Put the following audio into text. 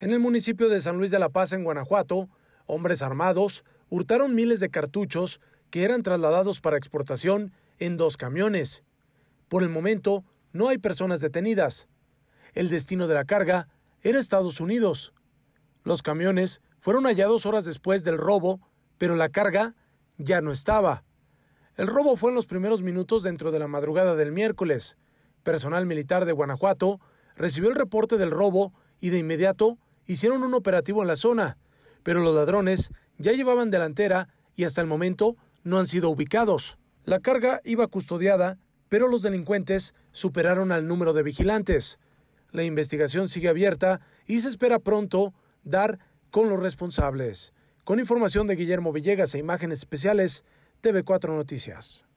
En el municipio de San Luis de la Paz, en Guanajuato, hombres armados hurtaron miles de cartuchos que eran trasladados para exportación en dos camiones. Por el momento, no hay personas detenidas. El destino de la carga era Estados Unidos. Los camiones fueron hallados horas después del robo, pero la carga ya no estaba. El robo fue en los primeros minutos dentro de la madrugada del miércoles. Personal militar de Guanajuato recibió el reporte del robo y de inmediato hicieron un operativo en la zona, pero los ladrones ya llevaban delantera y hasta el momento no han sido ubicados. La carga iba custodiada, pero los delincuentes superaron al número de vigilantes. La investigación sigue abierta y se espera pronto dar con los responsables. Con información de Guillermo Villegas e imágenes especiales, TV4 Noticias.